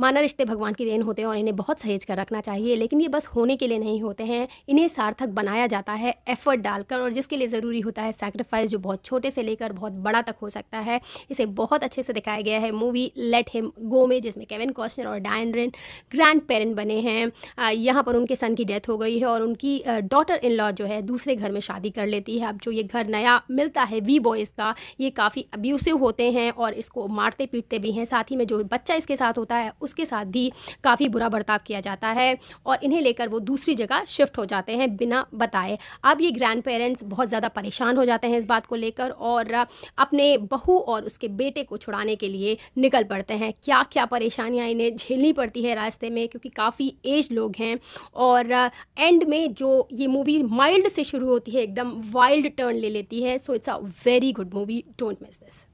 माना रिश्ते भगवान की देन होते हैं और इन्हें बहुत सहेज कर रखना चाहिए लेकिन ये बस होने के लिए नहीं होते हैं इन्हें सार्थक बनाया जाता है एफर्ट डालकर और जिसके लिए ज़रूरी होता है सेक्रीफाइस जो बहुत छोटे से लेकर बहुत बड़ा तक हो सकता है इसे बहुत अच्छे से दिखाया गया है मूवी लेट हिम गो में जिसमें केविन कॉस्टनर और डायन रिन ग्रैंड पेरेंट बने हैं यहाँ पर उनके सन की डेथ हो गई है और उनकी डॉटर इन लॉ जो है दूसरे घर में शादी कर लेती है अब जो ये घर नया मिलता है वी बॉयज़ का ये काफ़ी अब्यूसिव होते हैं और इसको मारते पीटते भी हैं साथ ही में जो बच्चा इसके साथ होता है उसके साथ भी काफ़ी बुरा बर्ताव किया जाता है और इन्हें लेकर वो दूसरी जगह शिफ्ट हो जाते हैं बिना बताए अब ये ग्रैंड पेरेंट्स बहुत ज़्यादा परेशान हो जाते हैं इस बात को लेकर और अपने बहू और उसके बेटे को छुड़ाने के लिए निकल पड़ते हैं क्या क्या परेशानियाँ इन्हें झेलनी पड़ती है रास्ते में क्योंकि काफ़ी एज लोग हैं और एंड में जो ये मूवी माइल्ड से शुरू होती है एकदम वाइल्ड टर्न ले लेती है so it's a very good movie don't miss this